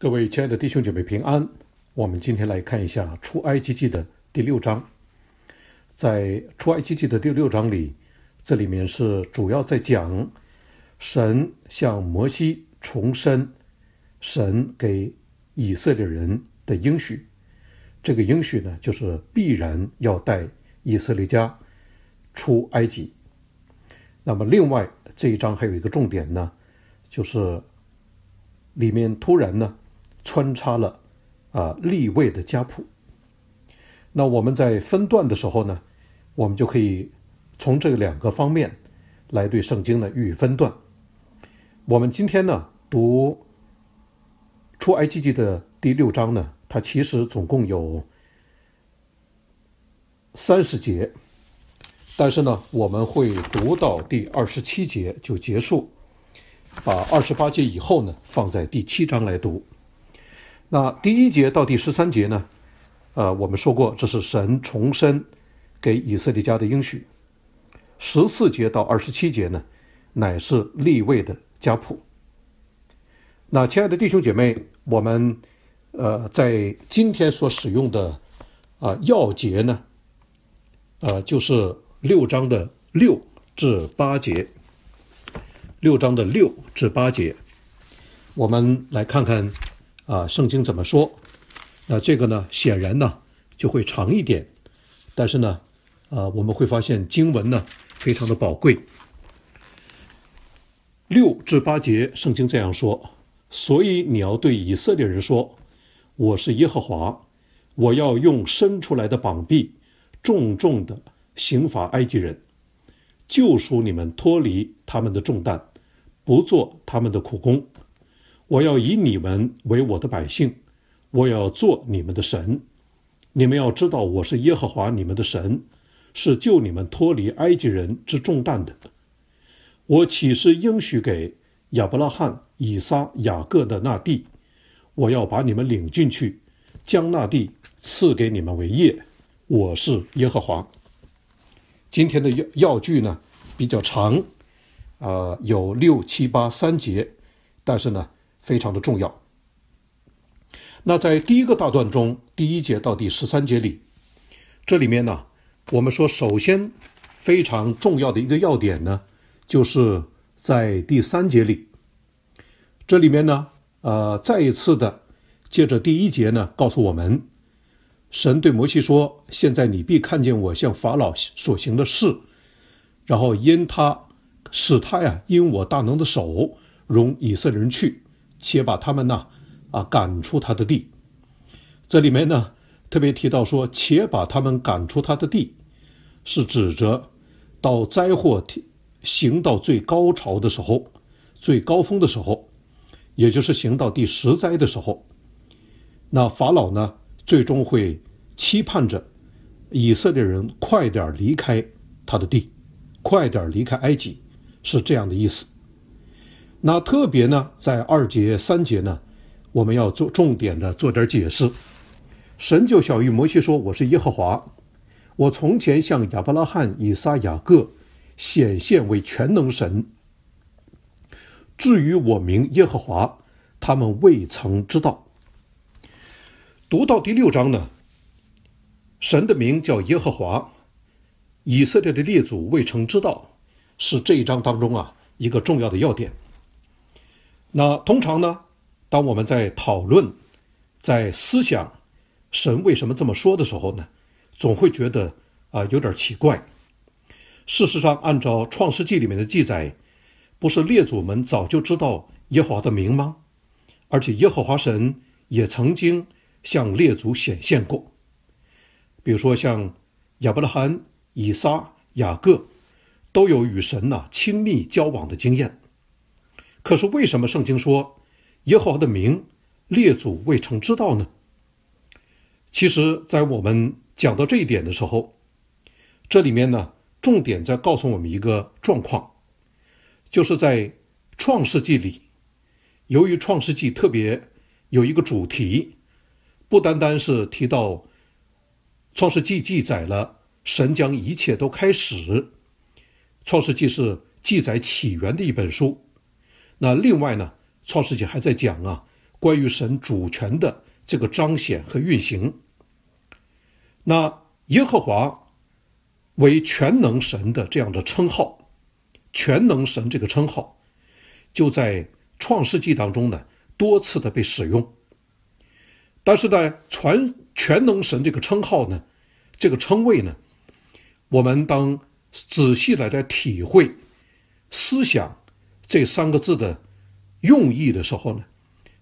各位亲爱的弟兄姐妹平安，我们今天来看一下出埃及记的第六章。在出埃及记的第六章里，这里面是主要在讲神向摩西重申神给以色列人的应许。这个应许呢，就是必然要带以色列家出埃及。那么，另外这一章还有一个重点呢，就是里面突然呢。穿插了，啊，立位的家谱。那我们在分段的时候呢，我们就可以从这两个方面来对圣经呢予以分段。我们今天呢读出埃及记的第六章呢，它其实总共有三十节，但是呢我们会读到第二十七节就结束，把二十八节以后呢放在第七章来读。那第一节到第十三节呢？呃，我们说过，这是神重申给以色列家的应许。十四节到二十七节呢，乃是立位的家谱。那亲爱的弟兄姐妹，我们呃，在今天所使用的啊要节呢，呃，就是六章的六至八节。六章的六至八节，我们来看看。啊，圣经怎么说？那这个呢，显然呢就会长一点，但是呢，啊，我们会发现经文呢非常的宝贵。六至八节圣经这样说：，所以你要对以色列人说，我是耶和华，我要用伸出来的膀臂，重重的刑罚埃及人，救赎你们脱离他们的重担，不做他们的苦工。我要以你们为我的百姓，我要做你们的神，你们要知道我是耶和华你们的神，是救你们脱离埃及人之重担的。我岂是应许给亚伯拉罕、以撒、雅各的那地？我要把你们领进去，将那地赐给你们为业。我是耶和华。今天的要要句呢比较长，呃，有六七八三节，但是呢。非常的重要。那在第一个大段中，第一节到第十三节里，这里面呢，我们说首先非常重要的一个要点呢，就是在第三节里，这里面呢，呃，再一次的，借着第一节呢，告诉我们，神对摩西说：“现在你必看见我向法老所行的事，然后因他使他呀，因我大能的手容以色列人去。”且把他们呐，啊赶出他的地。这里面呢，特别提到说，且把他们赶出他的地，是指着到灾祸行到最高潮的时候，最高峰的时候，也就是行到第十灾的时候，那法老呢，最终会期盼着以色列人快点离开他的地，快点离开埃及，是这样的意思。那特别呢，在二节三节呢，我们要做重点的做点解释。神就小于摩西说：“我是耶和华，我从前向亚伯拉罕、以撒、雅各显现为全能神。至于我名耶和华，他们未曾知道。”读到第六章呢，神的名叫耶和华，以色列的列祖未曾知道，是这一章当中啊一个重要的要点。那通常呢，当我们在讨论、在思想神为什么这么说的时候呢，总会觉得啊有点奇怪。事实上，按照《创世纪》里面的记载，不是列祖们早就知道耶和华的名吗？而且耶和华神也曾经向列祖显现过，比如说像亚伯拉罕、以撒、雅各，都有与神呐亲密交往的经验。可是为什么圣经说耶和华的名列祖未曾知道呢？其实，在我们讲到这一点的时候，这里面呢，重点在告诉我们一个状况，就是在创世纪里，由于创世纪特别有一个主题，不单单是提到创世纪记载了神将一切都开始，创世纪是记载起源的一本书。那另外呢，《创世纪》还在讲啊，关于神主权的这个彰显和运行。那耶和华为全能神的这样的称号，全能神这个称号，就在《创世纪》当中呢多次的被使用。但是在全全能神这个称号呢，这个称谓呢，我们当仔细来在体会思想。这三个字的用意的时候呢，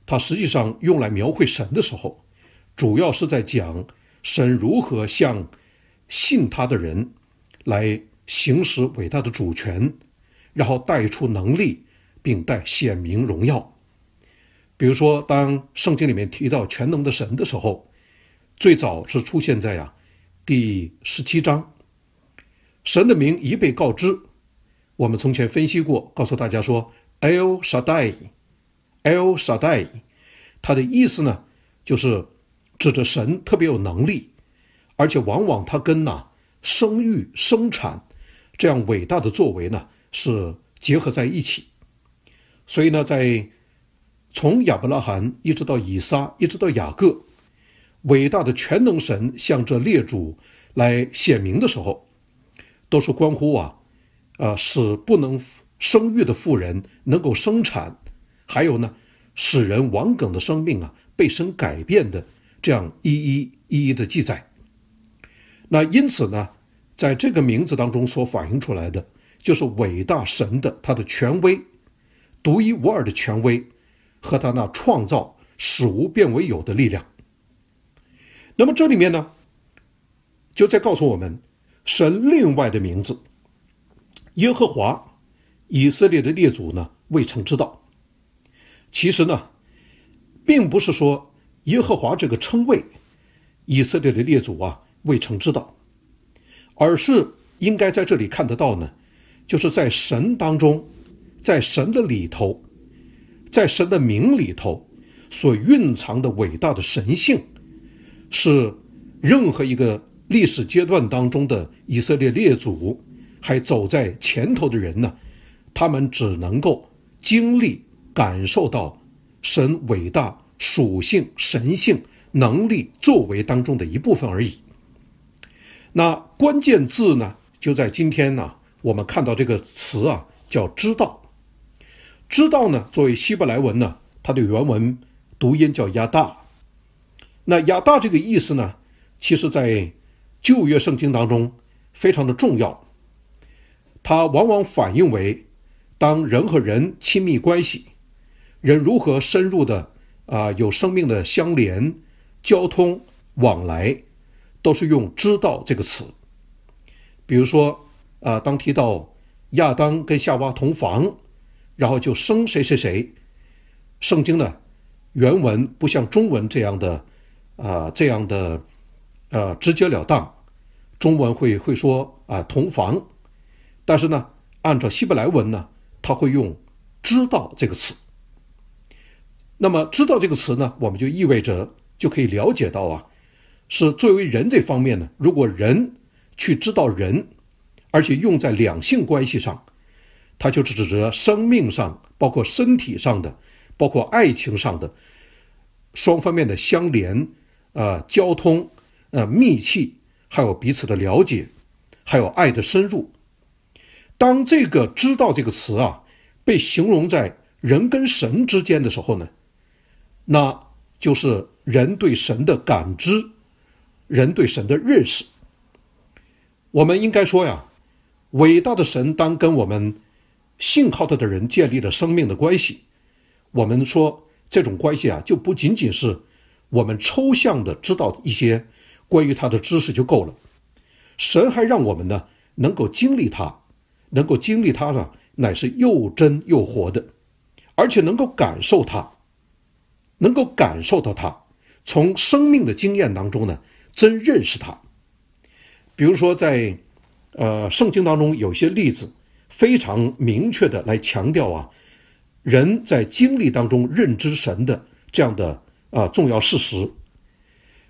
它实际上用来描绘神的时候，主要是在讲神如何向信他的人来行使伟大的主权，然后带出能力，并带显明荣耀。比如说，当圣经里面提到全能的神的时候，最早是出现在呀第十七章，神的名已被告知。我们从前分析过，告诉大家说，“el shaddai”，“el shaddai”，它的意思呢，就是指着神特别有能力，而且往往它跟呐生育、生产这样伟大的作为呢是结合在一起。所以呢，在从亚伯拉罕一直到以撒一直到雅各，伟大的全能神向着列主来显明的时候，都是关乎啊。呃，使不能生育的妇人能够生产，还有呢，使人亡梗的生命啊被神改变的这样一一一一的记载。那因此呢，在这个名字当中所反映出来的，就是伟大神的他的权威，独一无二的权威，和他那创造使无变为有的力量。那么这里面呢，就在告诉我们神另外的名字。耶和华，以色列的列祖呢？未曾知道。其实呢，并不是说耶和华这个称谓，以色列的列祖啊未曾知道，而是应该在这里看得到呢，就是在神当中，在神的里头，在神的名里头所蕴藏的伟大的神性，是任何一个历史阶段当中的以色列列祖。还走在前头的人呢，他们只能够经历、感受到神伟大属性、神性能力、作为当中的一部分而已。那关键字呢，就在今天呢，我们看到这个词啊，叫“知道”。知道呢，作为希伯来文呢，它的原文读音叫亚大。那亚大这个意思呢，其实，在旧约圣经当中非常的重要。它往往反映为，当人和人亲密关系，人如何深入的啊有生命的相连、交通往来，都是用“知道”这个词。比如说，啊，当提到亚当跟夏娃同房，然后就生谁谁谁。圣经呢，原文不像中文这样的，啊，这样的，呃，直截了当。中文会会说啊，同房。但是呢，按照希伯来文呢，他会用“知道”这个词。那么“知道”这个词呢，我们就意味着就可以了解到啊，是作为人这方面呢，如果人去知道人，而且用在两性关系上，它就是指着生命上，包括身体上的，包括爱情上的双方面的相连啊，交通呃，密切，还有彼此的了解，还有爱的深入。当这个“知道”这个词啊，被形容在人跟神之间的时候呢，那就是人对神的感知，人对神的认识。我们应该说呀，伟大的神当跟我们信靠他的人建立了生命的关系，我们说这种关系啊，就不仅仅是我们抽象的知道一些关于他的知识就够了，神还让我们呢能够经历他。能够经历它呢，乃是又真又活的，而且能够感受它，能够感受到它，从生命的经验当中呢，真认识它。比如说，在呃圣经当中，有些例子非常明确的来强调啊，人在经历当中认知神的这样的啊重要事实，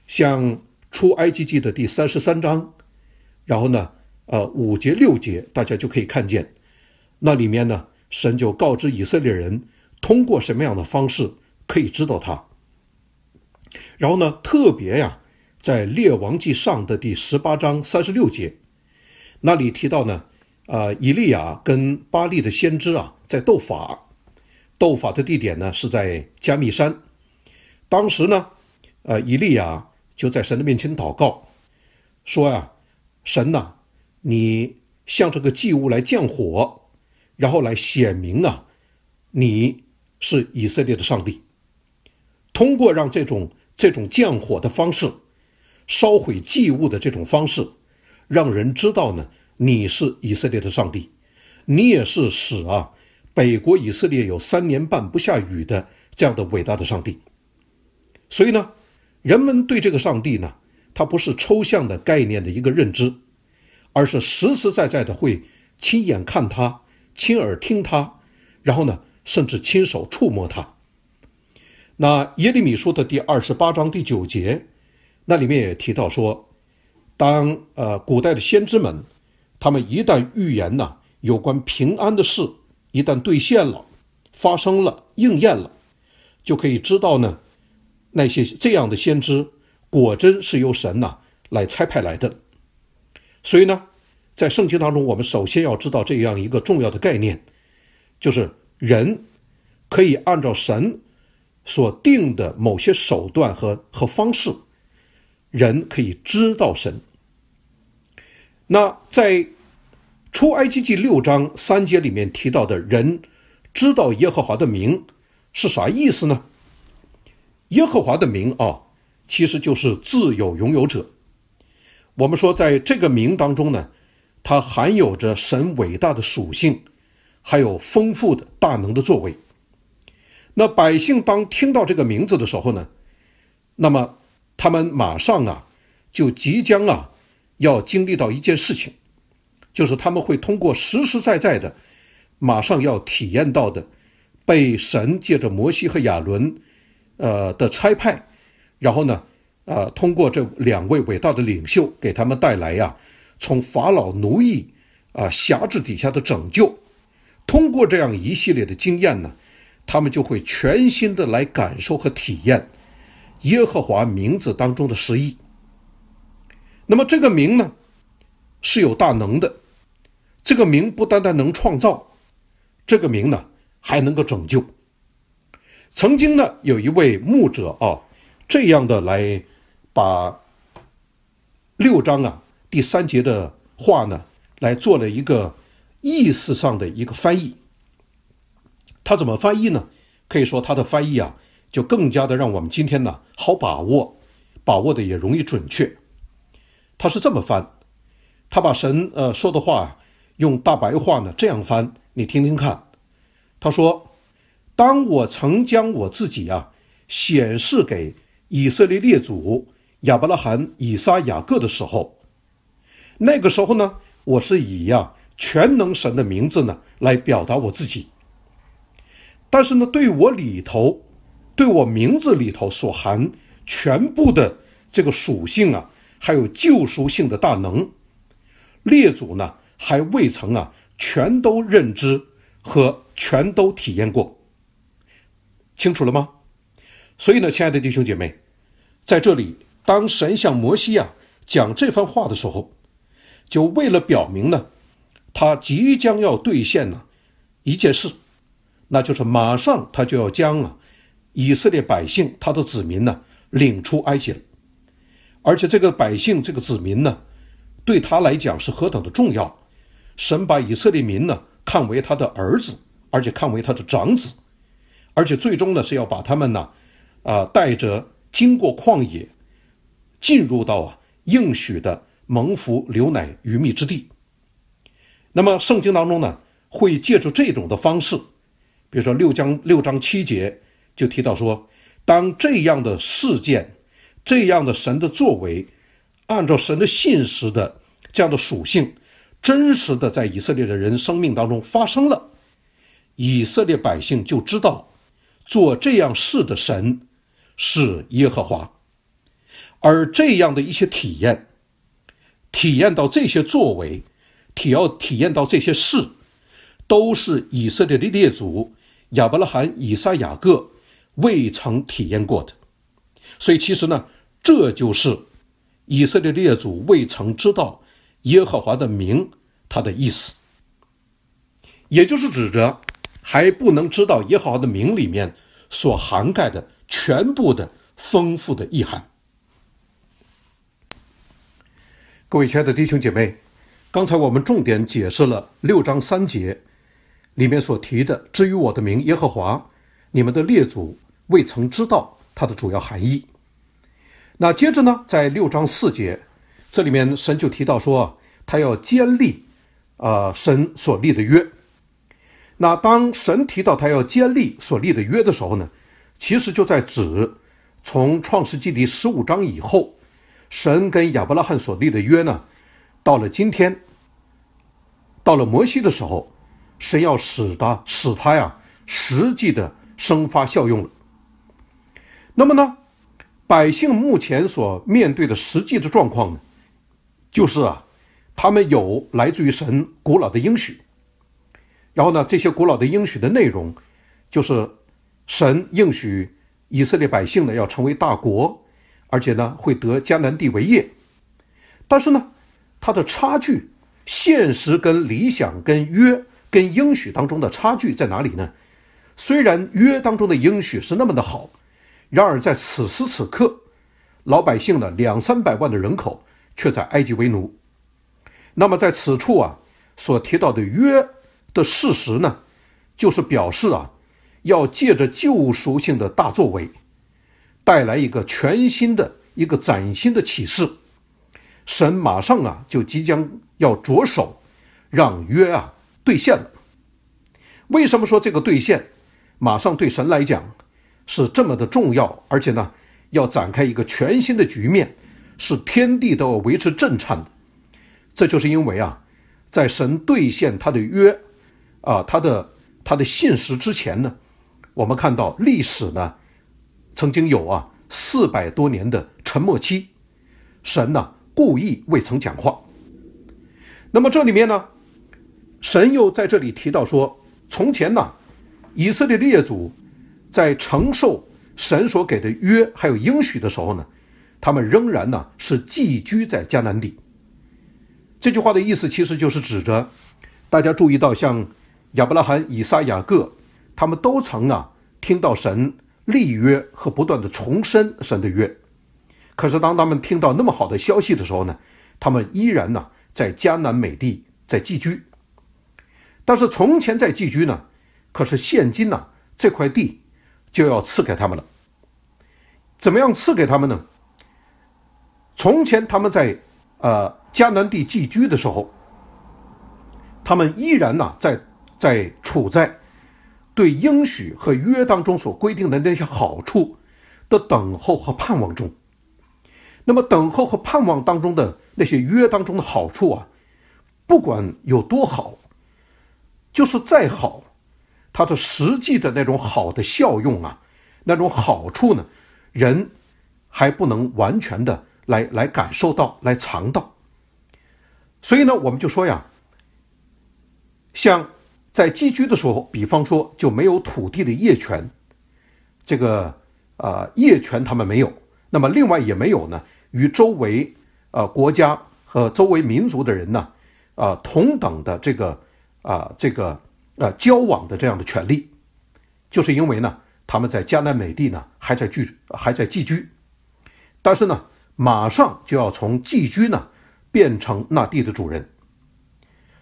像出埃及记的第三十三章，然后呢。呃，五节六节，大家就可以看见，那里面呢，神就告知以色列人，通过什么样的方式可以知道他。然后呢，特别呀，在列王记上的第十八章三十六节，那里提到呢，呃，以利亚跟巴利的先知啊，在斗法，斗法的地点呢是在加密山。当时呢，呃，以利亚就在神的面前祷告，说呀，神呐。你向这个祭物来降火，然后来显明啊，你是以色列的上帝。通过让这种这种降火的方式，烧毁祭物的这种方式，让人知道呢，你是以色列的上帝，你也是使啊北国以色列有三年半不下雨的这样的伟大的上帝。所以呢，人们对这个上帝呢，它不是抽象的概念的一个认知。而是实实在在的会亲眼看他，亲耳听他，然后呢，甚至亲手触摸他。那耶利米书的第二十八章第九节，那里面也提到说，当呃古代的先知们，他们一旦预言呐有关平安的事，一旦兑现了，发生了应验了，就可以知道呢，那些这样的先知果真是由神呐来差派来的。所以呢，在圣经当中，我们首先要知道这样一个重要的概念，就是人可以按照神所定的某些手段和和方式，人可以知道神。那在出埃及记六章三节里面提到的“人知道耶和华的名”是啥意思呢？耶和华的名啊，其实就是自有拥有者。我们说，在这个名当中呢，它含有着神伟大的属性，还有丰富的大能的作为。那百姓当听到这个名字的时候呢，那么他们马上啊，就即将啊，要经历到一件事情，就是他们会通过实实在在的，马上要体验到的，被神借着摩西和亚伦，呃的差派，然后呢。呃，通过这两位伟大的领袖给他们带来呀，从法老奴役、啊辖制底下的拯救，通过这样一系列的经验呢，他们就会全新的来感受和体验耶和华名字当中的实意。那么这个名呢，是有大能的，这个名不单单能创造，这个名呢还能够拯救。曾经呢有一位牧者啊，这样的来。把六章啊第三节的话呢，来做了一个意思上的一个翻译。他怎么翻译呢？可以说他的翻译啊，就更加的让我们今天呢好把握，把握的也容易准确。他是这么翻，他把神呃说的话用大白话呢这样翻，你听听看。他说：“当我曾将我自己啊显示给以色列列祖。”亚伯拉罕、以撒、雅各的时候，那个时候呢，我是以呀全能神的名字呢来表达我自己。但是呢，对我里头，对我名字里头所含全部的这个属性啊，还有救赎性的大能，列祖呢还未曾啊全都认知和全都体验过。清楚了吗？所以呢，亲爱的弟兄姐妹，在这里。当神向摩西啊讲这番话的时候，就为了表明呢，他即将要兑现呢一件事，那就是马上他就要将啊以色列百姓他的子民呢领出埃及了，而且这个百姓这个子民呢，对他来讲是何等的重要，神把以色列民呢看为他的儿子，而且看为他的长子，而且最终呢是要把他们呢，啊带着经过旷野。进入到啊应许的蒙福流奶余蜜之地。那么圣经当中呢，会借助这种的方式，比如说六章六章七节就提到说，当这样的事件、这样的神的作为，按照神的信实的这样的属性，真实的在以色列的人生命当中发生了，以色列百姓就知道做这样事的神是耶和华。而这样的一些体验，体验到这些作为，体要体验到这些事，都是以色列的列祖亚伯拉罕、以撒、雅各未曾体验过的。所以，其实呢，这就是以色列列祖未曾知道耶和华的名他的意思，也就是指着还不能知道耶和华的名里面所涵盖的全部的丰富的意涵。各位亲爱的弟兄姐妹，刚才我们重点解释了六章三节里面所提的“至于我的名耶和华，你们的列祖未曾知道”，它的主要含义。那接着呢，在六章四节，这里面神就提到说，他要坚立啊神所立的约。那当神提到他要坚立所立的约的时候呢，其实就在指从创世纪第十五章以后。神跟亚伯拉罕所立的约呢，到了今天，到了摩西的时候，神要使得使他呀实际的生发效用了。那么呢，百姓目前所面对的实际的状况呢，就是啊，他们有来自于神古老的应许，然后呢，这些古老的应许的内容，就是神应许以色列百姓呢要成为大国。而且呢，会得迦南地为业。但是呢，它的差距，现实跟理想、跟约、跟应许当中的差距在哪里呢？虽然约当中的应许是那么的好，然而在此时此刻，老百姓的两三百万的人口却在埃及为奴。那么在此处啊，所提到的约的事实呢，就是表示啊，要借着救赎性的大作为。带来一个全新的、一个崭新的启示，神马上啊就即将要着手，让约啊兑现了。为什么说这个兑现，马上对神来讲是这么的重要，而且呢要展开一个全新的局面，是天地都要维持震颤的？这就是因为啊，在神兑现他的约，啊他的他的信实之前呢，我们看到历史呢。曾经有啊四百多年的沉默期，神呢故意未曾讲话。那么这里面呢，神又在这里提到说，从前呢，以色列列祖在承受神所给的约还有应许的时候呢，他们仍然呢是寄居在迦南地。这句话的意思其实就是指着大家注意到，像亚伯拉罕、以撒、雅各，他们都曾啊听到神。立约和不断的重申神的约，可是当他们听到那么好的消息的时候呢，他们依然呢在迦南美地在寄居。但是从前在寄居呢，可是现今呢这块地就要赐给他们了。怎么样赐给他们呢？从前他们在呃迦南地寄居的时候，他们依然呢在在处在。对应许和约当中所规定的那些好处的等候和盼望中，那么等候和盼望当中的那些约当中的好处啊，不管有多好，就是再好，它的实际的那种好的效用啊，那种好处呢，人还不能完全的来来感受到、来尝到。所以呢，我们就说呀，像。在寄居的时候，比方说就没有土地的业权，这个呃业权他们没有，那么另外也没有呢与周围呃国家和周围民族的人呢，呃同等的这个啊这个呃交往的这样的权利，就是因为呢他们在加南美地呢还在居还在寄居，但是呢马上就要从寄居呢变成那地的主人，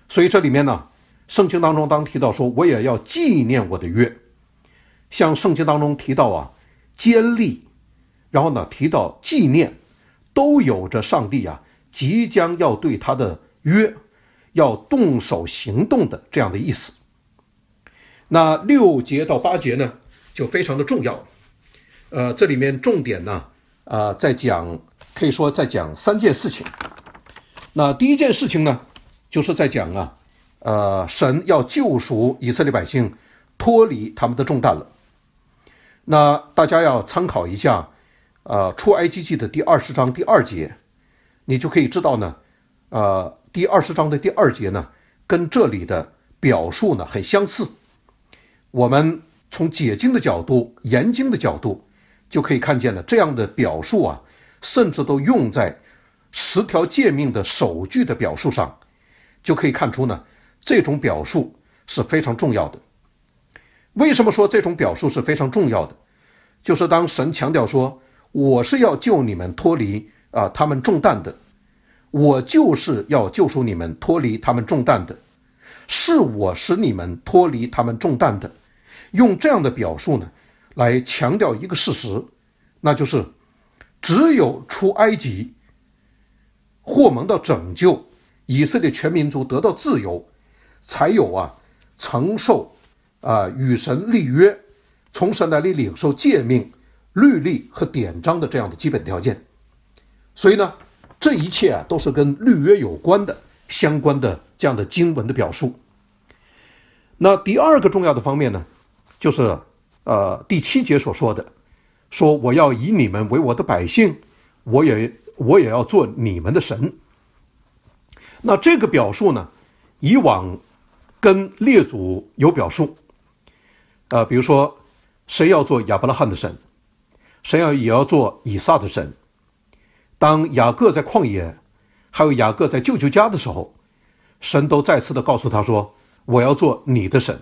所以这里面呢。圣经当中当提到说，我也要纪念我的约，像圣经当中提到啊，坚立，然后呢提到纪念，都有着上帝啊即将要对他的约要动手行动的这样的意思。那六节到八节呢就非常的重要，呃，这里面重点呢啊在讲，可以说在讲三件事情。那第一件事情呢就是在讲啊。呃，神要救赎以色列百姓，脱离他们的重担了。那大家要参考一下，呃，《出埃及记》的第二十章第二节，你就可以知道呢。呃，第二十章的第二节呢，跟这里的表述呢很相似。我们从解经的角度、研经的角度，就可以看见了这样的表述啊，甚至都用在十条诫命的首句的表述上，就可以看出呢。这种表述是非常重要的。为什么说这种表述是非常重要的？就是当神强调说我是要救你们脱离啊，他们中弹的，我就是要救出你们脱离他们中弹的，是我使你们脱离他们中弹的，用这样的表述呢，来强调一个事实，那就是只有出埃及，霍蒙的拯救以色列全民族得到自由。才有啊，承受啊，与神立约，从神那里领受诫命、律例和典章的这样的基本条件。所以呢，这一切啊都是跟律约有关的相关的这样的经文的表述。那第二个重要的方面呢，就是呃第七节所说的，说我要以你们为我的百姓，我也我也要做你们的神。那这个表述呢，以往。跟列祖有表述，呃，比如说，谁要做亚伯拉罕的神，谁要也要做以撒的神。当雅各在旷野，还有雅各在舅舅家的时候，神都再次的告诉他说：“我要做你的神。”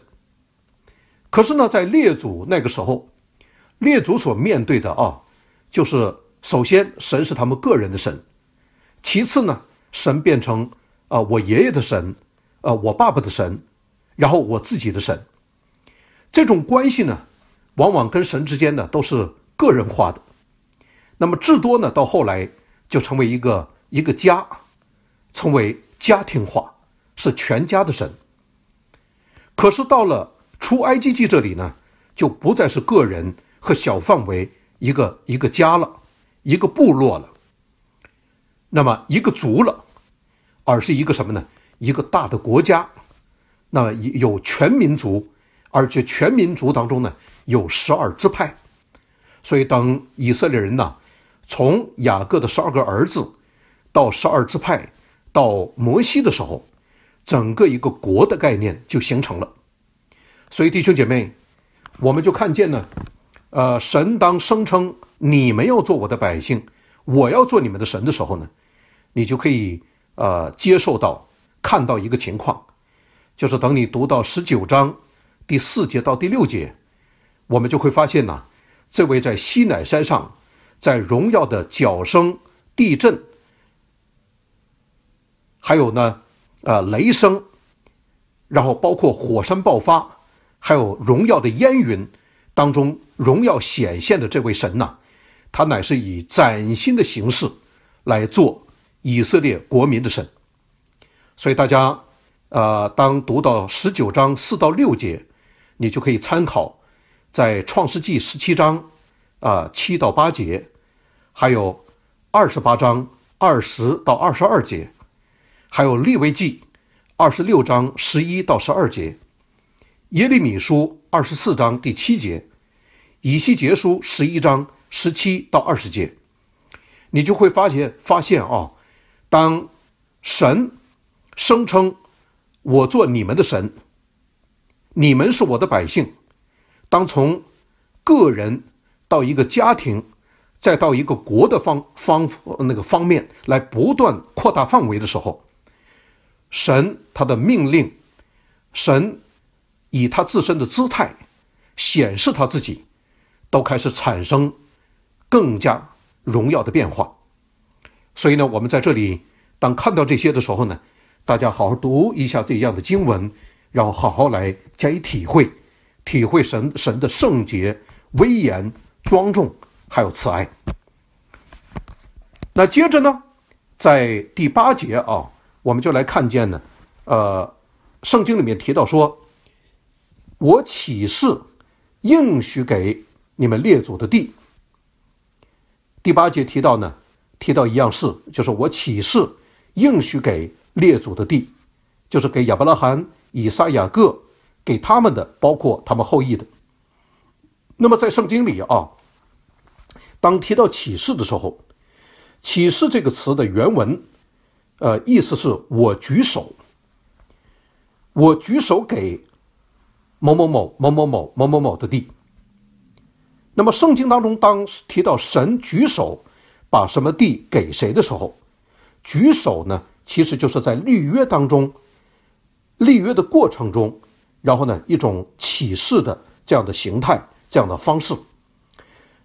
可是呢，在列祖那个时候，列祖所面对的啊，就是首先神是他们个人的神，其次呢，神变成啊我爷爷的神，呃，我爸爸的神。然后我自己的神，这种关系呢，往往跟神之间呢都是个人化的。那么至多呢，到后来就成为一个一个家，成为家庭化，是全家的神。可是到了出埃及记这里呢，就不再是个人和小范围一个一个家了，一个部落了，那么一个族了，而是一个什么呢？一个大的国家。那有全民族，而且全民族当中呢有十二支派，所以当以色列人呢从雅各的十二个儿子到十二支派到摩西的时候，整个一个国的概念就形成了。所以弟兄姐妹，我们就看见呢，呃，神当声称你们要做我的百姓，我要做你们的神的时候呢，你就可以呃接受到看到一个情况。就是等你读到十九章第四节到第六节，我们就会发现呢，这位在西乃山上，在荣耀的角声、地震，还有呢，呃，雷声，然后包括火山爆发，还有荣耀的烟云当中，荣耀显现的这位神呐，他乃是以崭新的形式来做以色列国民的神，所以大家。呃，当读到十九章四到六节，你就可以参考在创世纪十七章啊七到八节，还有二十八章二十到二十二节，还有利未记二十六章十一到十二节，耶利米书二十四章第七节，以西结书十一章十七到二十节，你就会发现发现啊，当神声称。我做你们的神，你们是我的百姓。当从个人到一个家庭，再到一个国的方方那个方面来不断扩大范围的时候，神他的命令，神以他自身的姿态显示他自己，都开始产生更加荣耀的变化。所以呢，我们在这里当看到这些的时候呢。大家好好读一下这样的经文，然后好好来加以体会，体会神神的圣洁、威严、庄重，还有慈爱。那接着呢，在第八节啊，我们就来看见呢，呃，圣经里面提到说，我起誓，应许给你们列祖的地。第八节提到呢，提到一样事，就是我起誓，应许给。列祖的地，就是给亚伯拉罕、以撒、雅各给他们的，包括他们后裔的。那么在圣经里啊，当提到启示的时候，“启示”这个词的原文，呃，意思是我举手，我举手给某某某某某某某某的地。那么圣经当中，当提到神举手把什么地给谁的时候，举手呢？其实就是在立约当中，立约的过程中，然后呢，一种启示的这样的形态、这样的方式。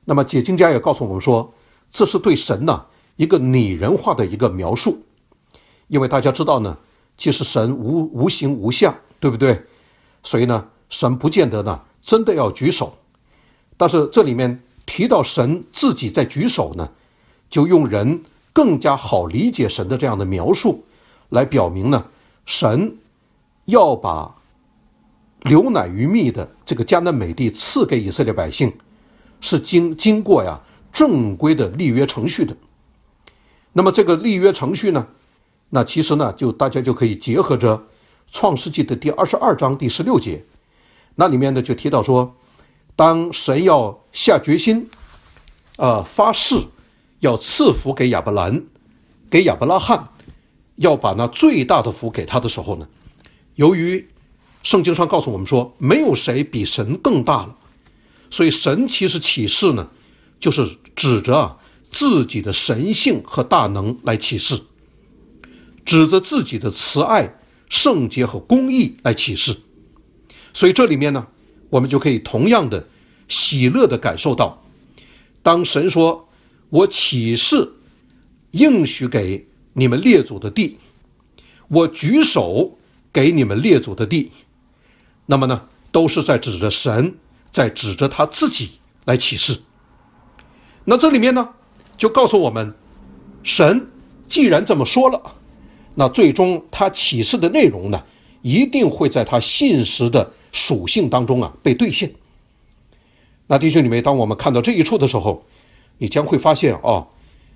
那么解经家也告诉我们说，这是对神呢一个拟人化的一个描述，因为大家知道呢，其实神无无形无相，对不对？所以呢，神不见得呢真的要举手，但是这里面提到神自己在举手呢，就用人。更加好理解神的这样的描述，来表明呢，神要把流奶于蜜的这个迦南美地赐给以色列百姓，是经经过呀正规的立约程序的。那么这个立约程序呢，那其实呢，就大家就可以结合着创世纪的第二十二章第十六节，那里面呢就提到说，当神要下决心，呃发誓。要赐福给亚伯兰，给亚伯拉罕，要把那最大的福给他的时候呢？由于圣经上告诉我们说，没有谁比神更大了，所以神其实启示呢，就是指着自己的神性和大能来启示，指着自己的慈爱、圣洁和公义来启示。所以这里面呢，我们就可以同样的喜乐的感受到，当神说。我起誓，应许给你们列祖的地，我举手给你们列祖的地，那么呢，都是在指着神，在指着他自己来起誓。那这里面呢，就告诉我们，神既然这么说了，那最终他起誓的内容呢，一定会在他信实的属性当中啊被兑现。那弟兄姐妹，当我们看到这一处的时候。你将会发现啊，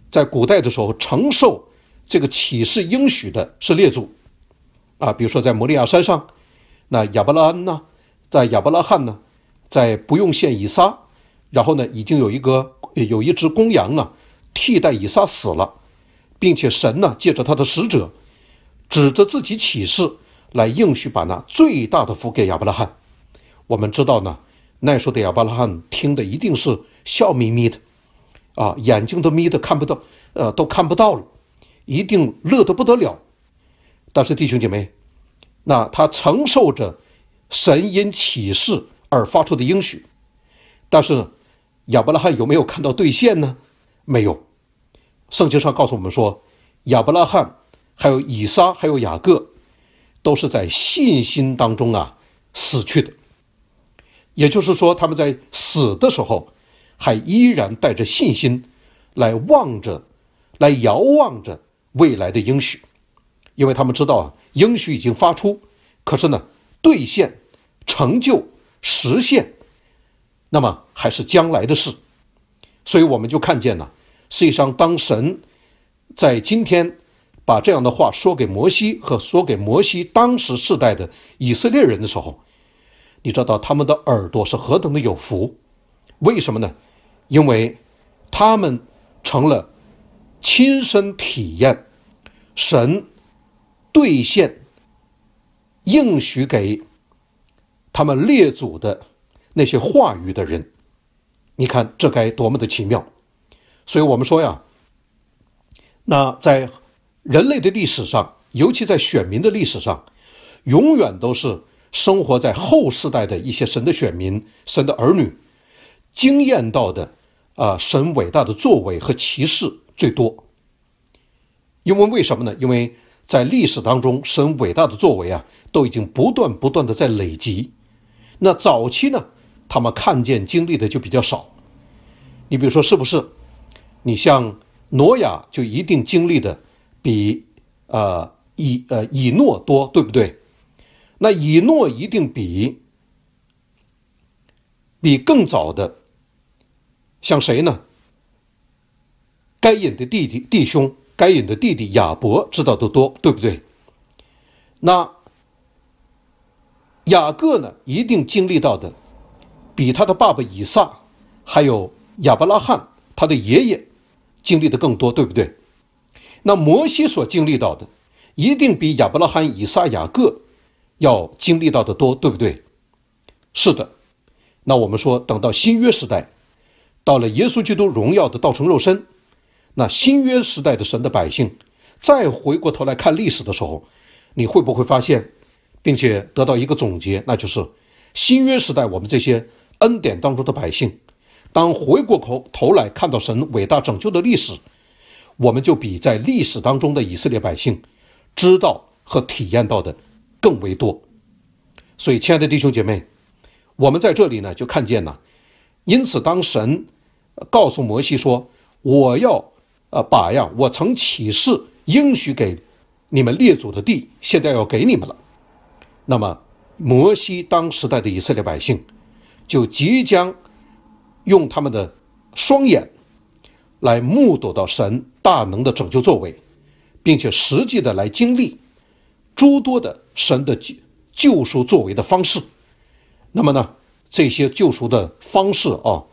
在古代的时候，承受这个启示应许的是列祖，啊，比如说在摩利亚山上，那亚伯拉罕呢，在亚伯拉罕呢，在不用献以撒，然后呢，已经有一个有一只公羊啊，替代以撒死了，并且神呢，借着他的使者，指着自己启示来应许把那最大的福给亚伯拉罕。我们知道呢，那时候的亚伯拉罕听的一定是笑眯眯的。啊，眼睛都眯得看不到，呃，都看不到了，一定乐得不得了。但是弟兄姐妹，那他承受着神因启示而发出的应许，但是亚伯拉罕有没有看到兑现呢？没有。圣经上告诉我们说，亚伯拉罕、还有以撒、还有雅各，都是在信心当中啊死去的。也就是说，他们在死的时候。还依然带着信心，来望着，来遥望着未来的应许，因为他们知道啊，应许已经发出，可是呢，兑现、成就、实现，那么还是将来的事。所以我们就看见呢，实际上当神在今天把这样的话说给摩西和说给摩西当时世代的以色列人的时候，你知道他们的耳朵是何等的有福？为什么呢？因为，他们成了亲身体验神兑现应许给他们列祖的那些话语的人。你看，这该多么的奇妙！所以我们说呀，那在人类的历史上，尤其在选民的历史上，永远都是生活在后世代的一些神的选民、神的儿女，惊艳到的。啊，神伟大的作为和歧视最多，因为为什么呢？因为在历史当中，神伟大的作为啊，都已经不断不断的在累积。那早期呢，他们看见经历的就比较少。你比如说，是不是？你像挪亚，就一定经历的比呃以呃以诺多，对不对？那以诺一定比比更早的。像谁呢？该隐的弟弟弟兄，该隐的弟弟亚伯知道的多，对不对？那雅各呢？一定经历到的比他的爸爸以撒，还有亚伯拉罕他的爷爷经历的更多，对不对？那摩西所经历到的，一定比亚伯拉罕、以撒、雅各要经历到的多，对不对？是的。那我们说，等到新约时代。到了耶稣基督荣耀的道成肉身，那新约时代的神的百姓，再回过头来看历史的时候，你会不会发现，并且得到一个总结，那就是新约时代我们这些恩典当中的百姓，当回过头头来看到神伟大拯救的历史，我们就比在历史当中的以色列百姓，知道和体验到的更为多。所以，亲爱的弟兄姐妹，我们在这里呢，就看见了。因此，当神告诉摩西说：“我要呃，把呀，我曾起誓应许给你们列祖的地，现在要给你们了。”那么，摩西当时代的以色列百姓就即将用他们的双眼来目睹到神大能的拯救作为，并且实际的来经历诸多的神的救赎作为的方式。那么呢？这些救赎的方式啊，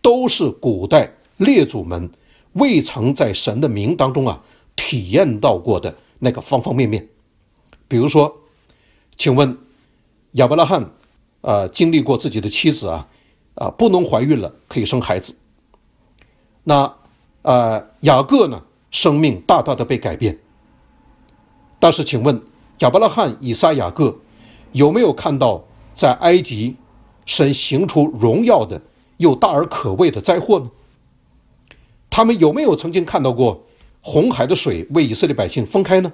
都是古代列祖们未曾在神的名当中啊体验到过的那个方方面面。比如说，请问亚伯拉罕，呃，经历过自己的妻子啊，啊，不能怀孕了，可以生孩子。那，呃，雅各呢，生命大大的被改变。但是，请问亚伯拉罕以撒雅各有没有看到在埃及？神行出荣耀的，又大而可畏的灾祸呢？他们有没有曾经看到过红海的水为以色列百姓分开呢？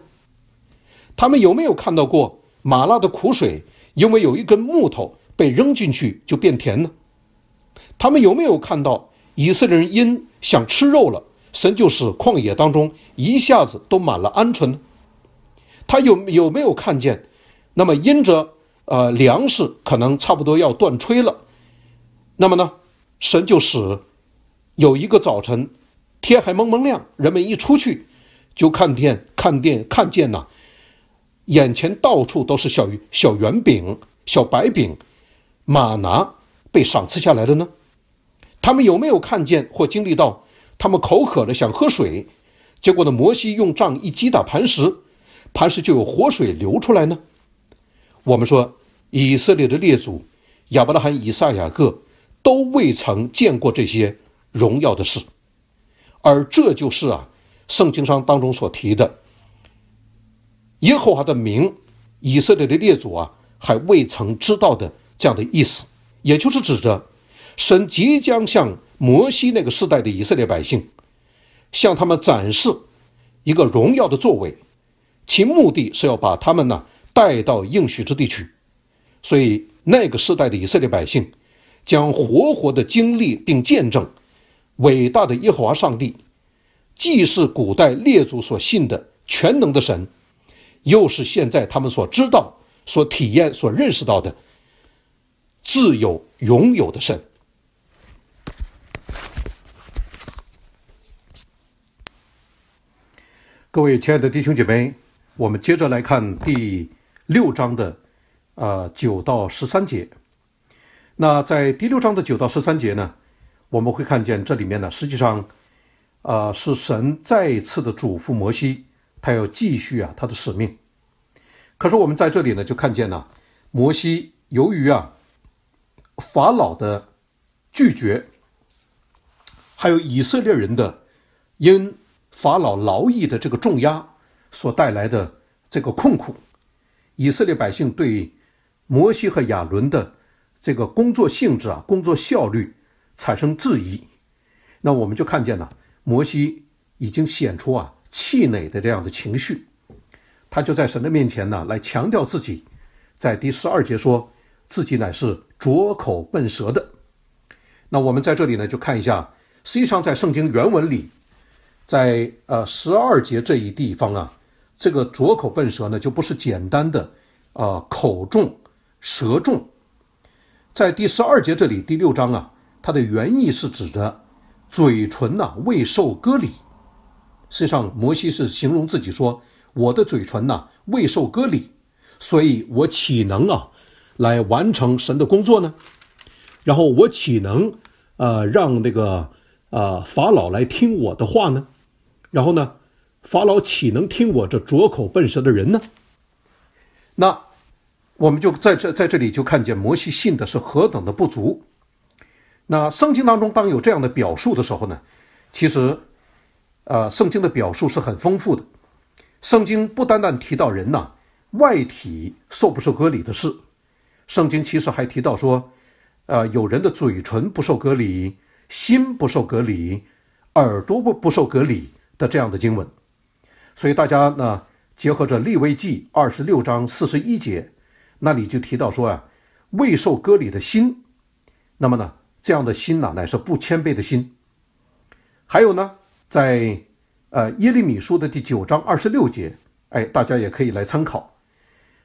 他们有没有看到过马拉的苦水因为有一根木头被扔进去就变甜呢？他们有没有看到以色列人因想吃肉了，神就使旷野当中一下子都满了鹌鹑？他有有没有看见那么因着？呃，粮食可能差不多要断炊了。那么呢，神就使有一个早晨，天还蒙蒙亮，人们一出去，就看见看见看见呐，眼前到处都是小小圆饼、小白饼，玛拿被赏赐下来的呢。他们有没有看见或经历到他们口渴了想喝水，结果呢？摩西用杖一击打磐石，磐石就有活水流出来呢？我们说，以色列的列祖亚伯拉罕、以撒、雅各都未曾见过这些荣耀的事，而这就是啊，圣经上当中所提的耶和华的名，以色列的列祖啊，还未曾知道的这样的意思，也就是指着神即将向摩西那个时代的以色列百姓，向他们展示一个荣耀的作为，其目的是要把他们呢。带到应许之地去，所以那个时代的以色列百姓将活活的经历并见证，伟大的耶和华上帝，既是古代列祖所信的全能的神，又是现在他们所知道、所体验、所认识到的自有永有的神。各位亲爱的弟兄姐妹，我们接着来看第。六章的，呃，九到十三节。那在第六章的九到十三节呢，我们会看见这里面呢，实际上，呃，是神再一次的嘱咐摩西，他要继续啊他的使命。可是我们在这里呢，就看见呢，摩西由于啊法老的拒绝，还有以色列人的因法老劳役的这个重压所带来的这个困苦。以色列百姓对摩西和亚伦的这个工作性质啊、工作效率产生质疑，那我们就看见了摩西已经显出啊气馁的这样的情绪，他就在神的面前呢来强调自己，在第十二节说自己乃是拙口笨舌的。那我们在这里呢就看一下，实际上在圣经原文里，在呃十二节这一地方啊。这个拙口笨舌呢，就不是简单的，啊，口重舌重，在第十二节这里第六章啊，它的原意是指着嘴唇呐未受割礼。实际上，摩西是形容自己说：“我的嘴唇呐未受割礼，所以我岂能啊来完成神的工作呢？然后我岂能呃让那个呃法老来听我的话呢？然后呢？”法老岂能听我这拙口笨舌的人呢？那我们就在这在这里就看见摩西信的是何等的不足。那圣经当中当有这样的表述的时候呢，其实，呃，圣经的表述是很丰富的。圣经不单单提到人呐外体受不受隔离的事，圣经其实还提到说，呃，有人的嘴唇不受隔离，心不受隔离，耳朵不不受隔离的这样的经文。所以大家呢，结合着《利未记》二十六章四十一节，那里就提到说啊，未受割礼的心，那么呢，这样的心呢，乃是不谦卑的心。还有呢，在呃耶利米书的第九章二十六节，哎，大家也可以来参考。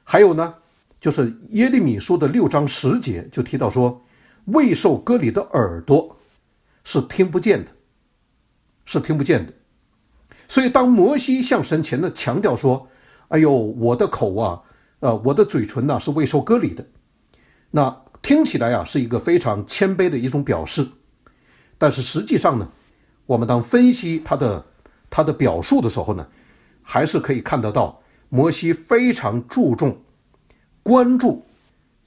还有呢，就是耶利米书的六章十节，就提到说，未受割礼的耳朵，是听不见的，是听不见的。所以，当摩西向神前的强调说：“哎呦，我的口啊，呃，我的嘴唇呐，是未受割礼的。”那听起来啊，是一个非常谦卑的一种表示。但是实际上呢，我们当分析他的他的表述的时候呢，还是可以看得到，摩西非常注重关注，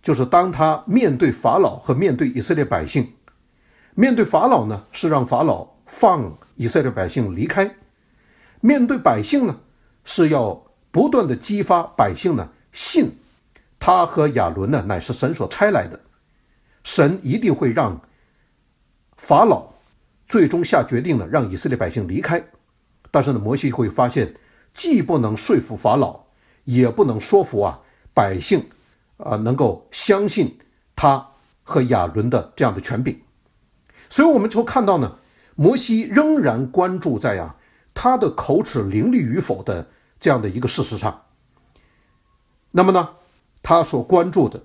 就是当他面对法老和面对以色列百姓，面对法老呢，是让法老放以色列百姓离开。面对百姓呢，是要不断的激发百姓呢信他和亚伦呢，乃是神所差来的，神一定会让法老最终下决定呢，让以色列百姓离开。但是呢，摩西会发现，既不能说服法老，也不能说服啊百姓，啊能够相信他和亚伦的这样的权柄。所以我们就看到呢，摩西仍然关注在啊。他的口齿伶俐与否的这样的一个事实上，那么呢，他所关注的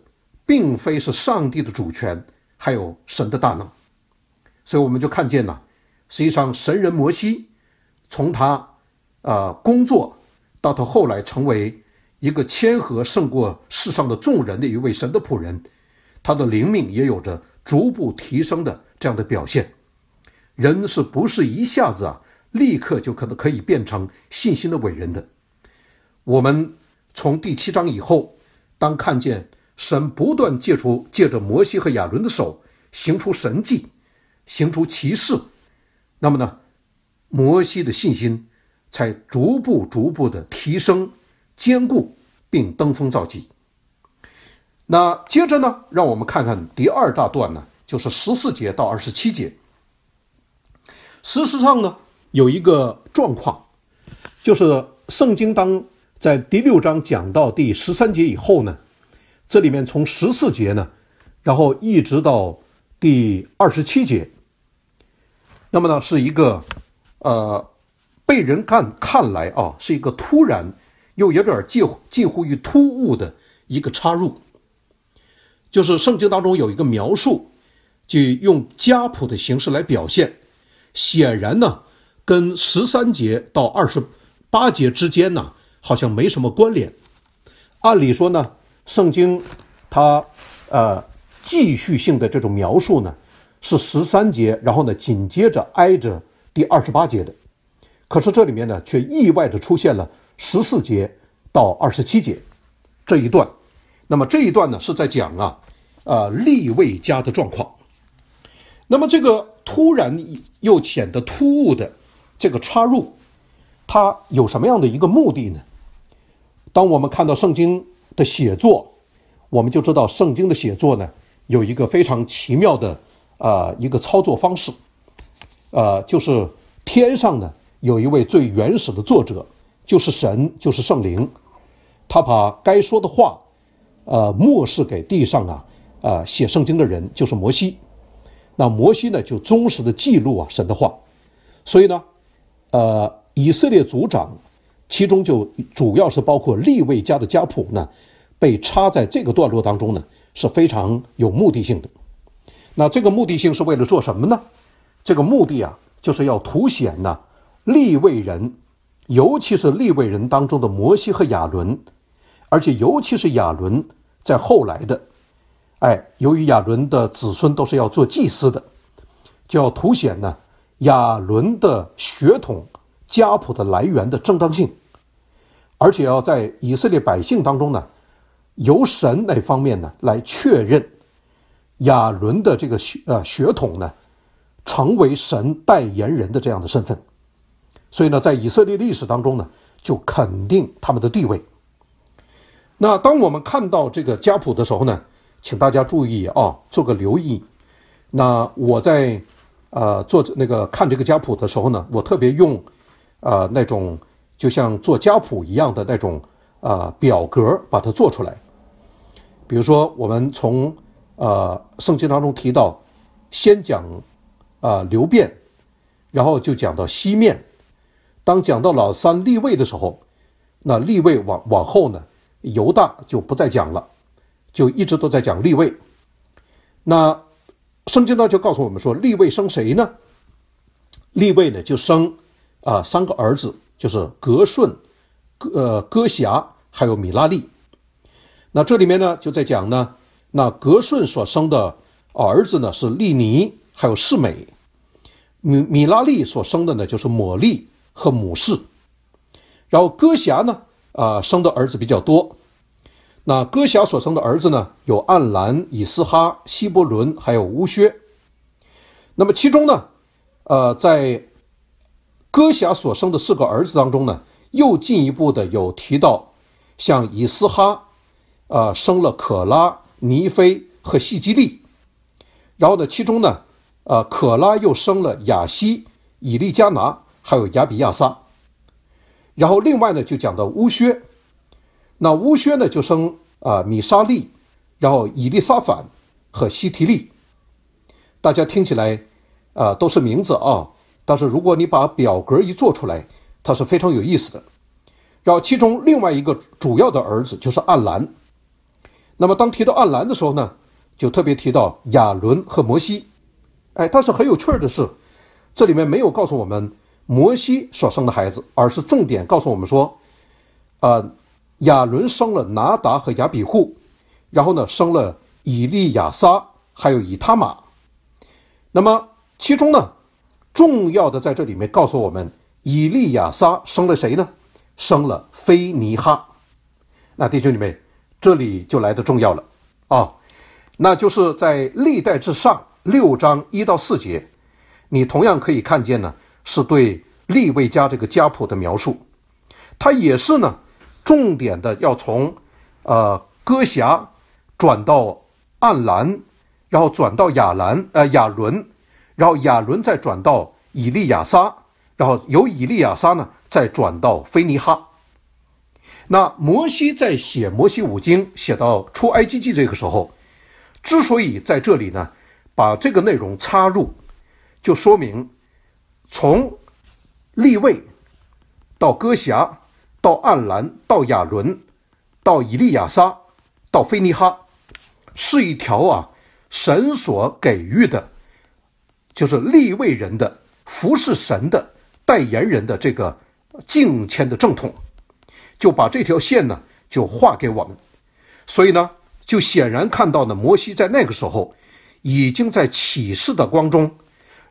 并非是上帝的主权，还有神的大能，所以我们就看见呢，实际上神人摩西，从他呃工作到他后来成为一个谦和胜过世上的众人的一位神的仆人，他的灵命也有着逐步提升的这样的表现，人是不是一下子啊？立刻就可能可以变成信心的伟人的。我们从第七章以后，当看见神不断借出借着摩西和亚伦的手行出神迹，行出奇事，那么呢，摩西的信心才逐步逐步的提升、坚固并登峰造极。那接着呢，让我们看看第二大段呢，就是十四节到二十七节。事实上呢。有一个状况，就是圣经当在第六章讲到第十三节以后呢，这里面从十四节呢，然后一直到第二十七节，那么呢是一个，呃，被人看看来啊，是一个突然又有点近近乎于突兀的一个插入，就是圣经当中有一个描述，就用家谱的形式来表现，显然呢。跟十三节到二十八节之间呢，好像没什么关联。按理说呢，圣经它呃继续性的这种描述呢，是十三节，然后呢紧接着挨着第二十八节的。可是这里面呢，却意外的出现了十四节到二十七节这一段。那么这一段呢，是在讲啊呃利未家的状况。那么这个突然又显得突兀的。这个插入，它有什么样的一个目的呢？当我们看到圣经的写作，我们就知道圣经的写作呢有一个非常奇妙的，呃，一个操作方式，呃，就是天上呢有一位最原始的作者，就是神，就是圣灵，他把该说的话，呃，漠视给地上啊，啊，写圣经的人就是摩西，那摩西呢就忠实的记录啊神的话，所以呢。呃，以色列族长，其中就主要是包括利未家的家谱呢，被插在这个段落当中呢，是非常有目的性的。那这个目的性是为了做什么呢？这个目的啊，就是要凸显呢利未人，尤其是利未人当中的摩西和亚伦，而且尤其是亚伦在后来的，哎，由于亚伦的子孙都是要做祭司的，就要凸显呢。亚伦的血统、家谱的来源的正当性，而且要在以色列百姓当中呢，由神那方面呢来确认亚伦的这个血呃血统呢，成为神代言人的这样的身份，所以呢，在以色列历史当中呢，就肯定他们的地位。那当我们看到这个家谱的时候呢，请大家注意啊，做个留意。那我在。呃，做那个看这个家谱的时候呢，我特别用，呃，那种就像做家谱一样的那种，呃，表格把它做出来。比如说，我们从呃圣经当中提到，先讲，呃，流变，然后就讲到西面。当讲到老三立位的时候，那立位往往后呢，犹大就不再讲了，就一直都在讲立位。那。圣经呢就告诉我们说，利位生谁呢？利位呢就生，啊三个儿子，就是格顺、呃戈霞，还有米拉利。那这里面呢就在讲呢，那格顺所生的儿子呢是利尼，还有世美。米米拉利所生的呢就是抹利和母氏，然后戈霞呢，啊生的儿子比较多。那歌侠所生的儿子呢？有暗兰、以斯哈、希伯伦，还有乌薛。那么其中呢，呃，在歌侠所生的四个儿子当中呢，又进一步的有提到，像以斯哈，呃，生了可拉、尼菲和希基利。然后呢，其中呢，呃，可拉又生了雅西、以利加拿，还有雅比亚撒。然后另外呢，就讲到乌薛。那乌薛呢就生啊米沙利，然后以利沙反和西提利。大家听起来，啊都是名字啊，但是如果你把表格一做出来，它是非常有意思的。然后其中另外一个主要的儿子就是暗兰。那么当提到暗兰的时候呢，就特别提到亚伦和摩西。哎，但是很有趣的是，这里面没有告诉我们摩西所生的孩子，而是重点告诉我们说，啊。亚伦生了拿达和亚比户，然后呢生了以利亚撒，还有以他玛。那么其中呢，重要的在这里面告诉我们，以利亚撒生了谁呢？生了非尼哈。那弟兄姐妹，这里就来的重要了啊，那就是在历代之上六章一到四节，你同样可以看见呢，是对利未家这个家谱的描述，它也是呢。重点的要从，呃，戈霞转到暗兰，然后转到亚兰，呃，亚伦，然后亚伦再转到以利亚撒，然后由以利亚撒呢再转到非尼哈。那摩西在写摩西五经写到出埃及记这个时候，之所以在这里呢把这个内容插入，就说明从立位到歌霞到暗兰，到亚伦，到以利亚撒，到菲尼哈，是一条啊神所给予的，就是立位人的服侍神的代言人的这个敬谦的正统，就把这条线呢就画给我们。所以呢，就显然看到呢，摩西在那个时候已经在启示的光中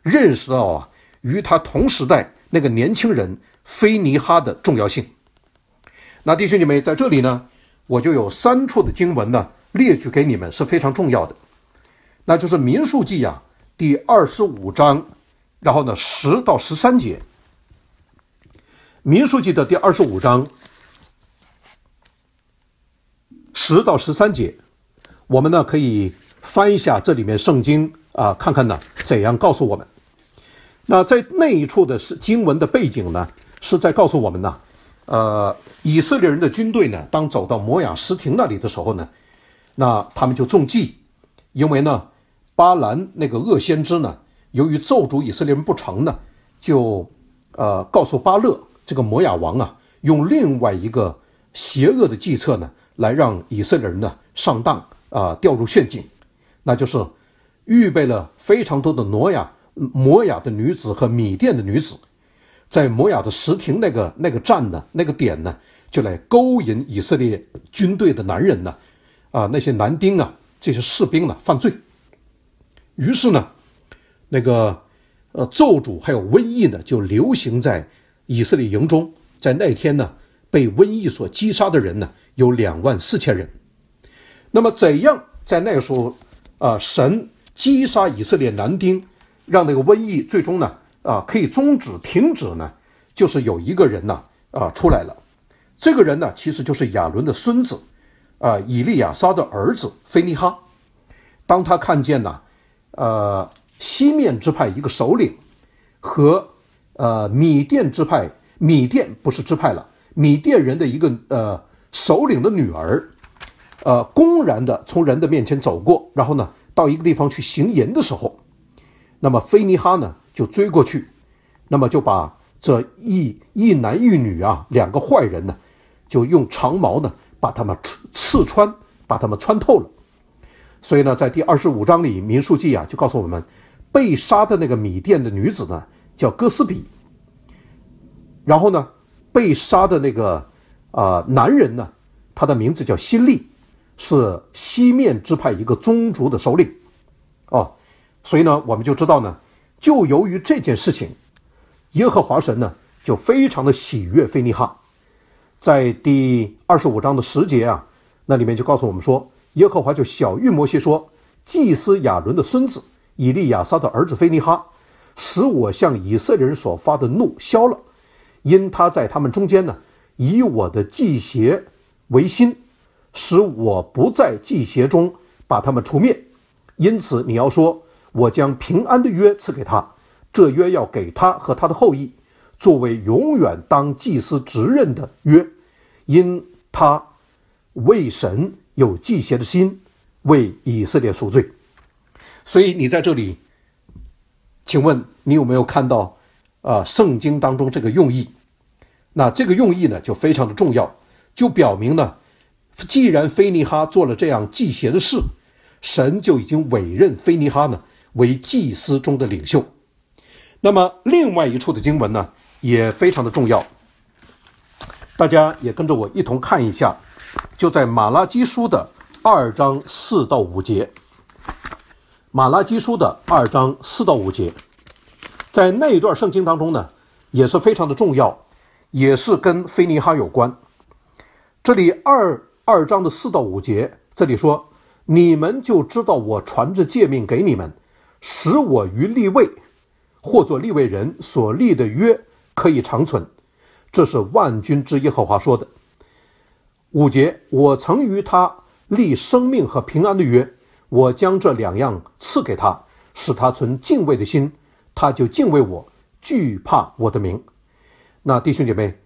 认识到啊，与他同时代那个年轻人菲尼哈的重要性。那弟兄姐妹在这里呢，我就有三处的经文呢列举给你们是非常重要的，那就是《民数记》啊第二十五章，然后呢十到十三节，《民数记》的第二十五章十到十三节，我们呢可以翻一下这里面圣经啊，看看呢怎样告诉我们。那在那一处的是经文的背景呢，是在告诉我们呢，呃。以色列人的军队呢，当走到摩亚石亭那里的时候呢，那他们就中计，因为呢，巴兰那个恶先知呢，由于咒诅以色列人不成呢，就，呃，告诉巴勒这个摩亚王啊，用另外一个邪恶的计策呢，来让以色列人呢上当啊，掉入陷阱，那就是预备了非常多的挪亚摩亚的女子和米甸的女子，在摩亚的石亭那个那个站呢那个点呢。就来勾引以色列军队的男人呢，啊，那些男丁啊，这些士兵呢犯罪。于是呢，那个呃，咒诅还有瘟疫呢就流行在以色列营中。在那天呢，被瘟疫所击杀的人呢有两万四千人。那么，怎样在那个时候啊，神击杀以色列男丁，让那个瘟疫最终呢啊可以终止停止呢？就是有一个人呢啊出来了。这个人呢，其实就是亚伦的孙子，啊，以利亚撒的儿子菲尼哈。当他看见呢，呃，西面支派一个首领，和呃米甸支派米甸不是支派了，米甸人的一个呃首领的女儿，呃，公然的从人的面前走过，然后呢，到一个地方去行淫的时候，那么菲尼哈呢就追过去，那么就把这一一男一女啊，两个坏人呢。就用长矛呢，把他们刺穿，把他们穿透了。所以呢，在第二十五章里，民数记啊，就告诉我们，被杀的那个米甸的女子呢，叫哥斯比。然后呢，被杀的那个啊男人呢，他的名字叫辛利，是西面支派一个宗族的首领。哦，所以呢，我们就知道呢，就由于这件事情，耶和华神呢，就非常的喜悦菲尼哈。在第二十五章的十节啊，那里面就告诉我们说，耶和华就小谕摩西说，祭司亚伦的孙子以利亚撒的儿子菲尼哈，使我向以色列人所发的怒消了，因他在他们中间呢，以我的祭邪为心，使我不在祭邪中把他们除灭，因此你要说我将平安的约赐给他，这约要给他和他的后裔。作为永远当祭司职任的约，因他为神有祭邪的心，为以色列赎罪，所以你在这里，请问你有没有看到，呃，圣经当中这个用意？那这个用意呢，就非常的重要，就表明呢，既然菲尼哈做了这样祭邪的事，神就已经委任菲尼哈呢为祭司中的领袖。那么另外一处的经文呢？也非常的重要，大家也跟着我一同看一下，就在《马拉基书》的二章四到五节，《马拉基书》的二章四到五节，在那一段圣经当中呢也是非常的重要，也是跟菲尼哈有关。这里二二章的四到五节，这里说：“你们就知道我传这诫命给你们，使我于立位，或作立位人所立的约。”可以长存，这是万军之一和华说的。五节，我曾与他立生命和平安的约，我将这两样赐给他，使他存敬畏的心，他就敬畏我，惧怕我的名。那弟兄姐妹，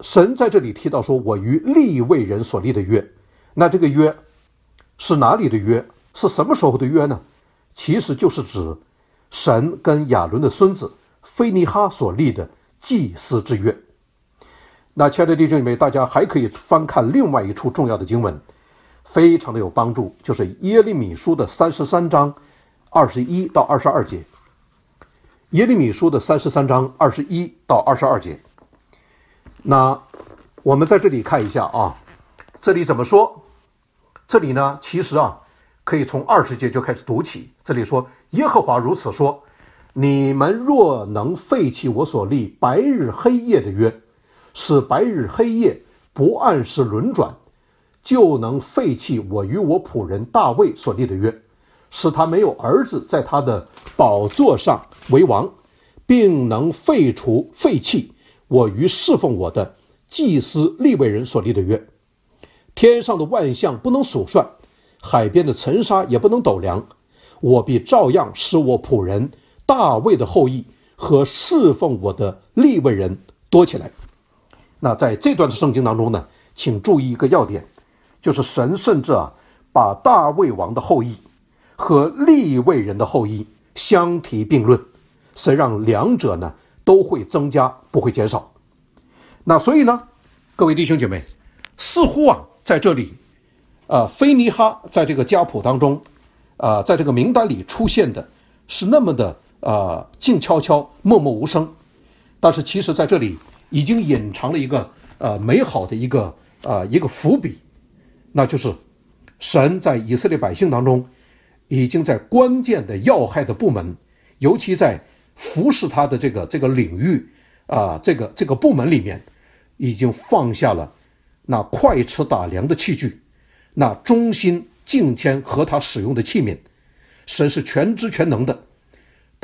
神在这里提到说，我与立为人所立的约，那这个约是哪里的约？是什么时候的约呢？其实就是指神跟亚伦的孙子。菲尼哈所立的祭祀之约。那亲爱的弟兄姐妹，大家还可以翻看另外一处重要的经文，非常的有帮助，就是耶利米书的三十三章二十一到二十二节。耶利米书的三十三章二十一到二十二节。那我们在这里看一下啊，这里怎么说？这里呢，其实啊，可以从二十节就开始读起。这里说耶和华如此说。你们若能废弃我所立白日黑夜的约，使白日黑夜不按时轮转，就能废弃我与我仆人大卫所立的约，使他没有儿子在他的宝座上为王，并能废除废弃我与侍奉我的祭司利未人所立的约。天上的万象不能数算，海边的尘沙也不能斗量，我必照样使我仆人。大卫的后裔和侍奉我的利未人多起来。那在这段的圣经当中呢，请注意一个要点，就是神甚至啊把大卫王的后裔和利未人的后裔相提并论，谁让两者呢都会增加不会减少？那所以呢，各位弟兄姐妹，似乎啊在这里，啊菲尼哈在这个家谱当中，啊在这个名单里出现的是那么的。呃，静悄悄，默默无声，但是其实在这里已经隐藏了一个呃美好的一个呃一个伏笔，那就是神在以色列百姓当中，已经在关键的要害的部门，尤其在服侍他的这个这个领域啊，这个这个部门里面，已经放下了那快吃打粮的器具，那忠心敬天和他使用的器皿，神是全知全能的。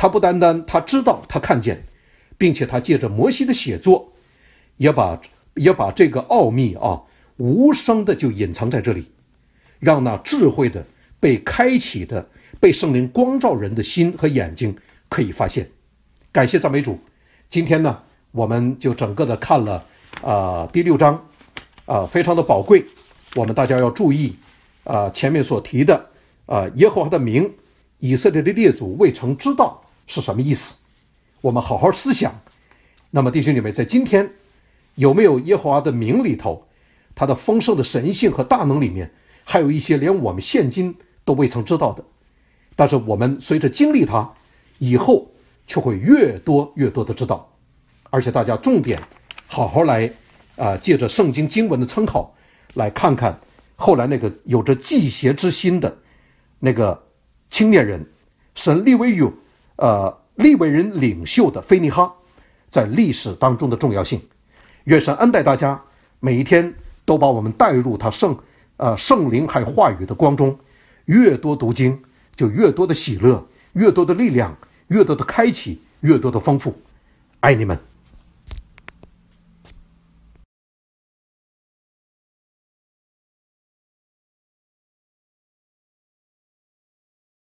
他不单单他知道，他看见，并且他借着摩西的写作，也把也把这个奥秘啊无声的就隐藏在这里，让那智慧的被开启的被圣灵光照人的心和眼睛可以发现。感谢赞美主，今天呢，我们就整个的看了啊第六章，啊非常的宝贵，我们大家要注意啊前面所提的啊耶和华的名，以色列的列祖未曾知道。是什么意思？我们好好思想。那么弟兄姐妹，在今天，有没有耶和华的名里头，他的丰盛的神性和大能里面，还有一些连我们现今都未曾知道的，但是我们随着经历他以后，却会越多越多的知道。而且大家重点好好来啊，借着圣经经文的参考，来看看后来那个有着祭邪之心的那个青年人，神立为勇呃，利伟人领袖的菲尼哈，在历史当中的重要性，愿神恩待大家，每一天都把我们带入他圣，呃圣灵还话语的光中，越多读经，就越多的喜乐，越多的力量，越多的开启，越多的丰富，爱你们。